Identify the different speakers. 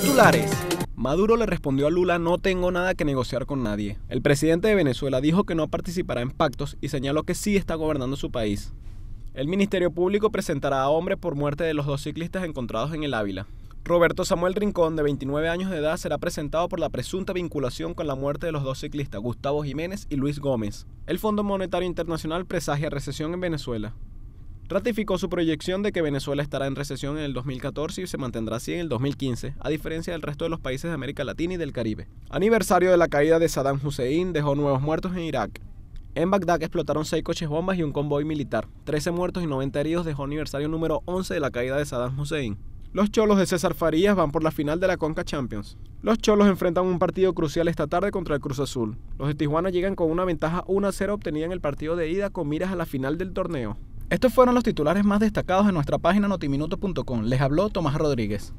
Speaker 1: Titulares. Maduro le respondió a Lula no tengo nada que negociar con nadie. El presidente de Venezuela dijo que no participará en pactos y señaló que sí está gobernando su país. El Ministerio Público presentará a hombre por muerte de los dos ciclistas encontrados en el Ávila. Roberto Samuel Rincón, de 29 años de edad, será presentado por la presunta vinculación con la muerte de los dos ciclistas Gustavo Jiménez y Luis Gómez. El Fondo Monetario Internacional presagia recesión en Venezuela ratificó su proyección de que Venezuela estará en recesión en el 2014 y se mantendrá así en el 2015, a diferencia del resto de los países de América Latina y del Caribe. Aniversario de la caída de Saddam Hussein dejó nuevos muertos en Irak. En Bagdad explotaron seis coches bombas y un convoy militar. 13 muertos y 90 heridos dejó aniversario número 11 de la caída de Saddam Hussein. Los cholos de César Farías van por la final de la Conca Champions. Los cholos enfrentan un partido crucial esta tarde contra el Cruz Azul. Los de Tijuana llegan con una ventaja 1-0 obtenida en el partido de ida con miras a la final del torneo. Estos fueron los titulares más destacados en nuestra página notiminuto.com. Les habló Tomás Rodríguez.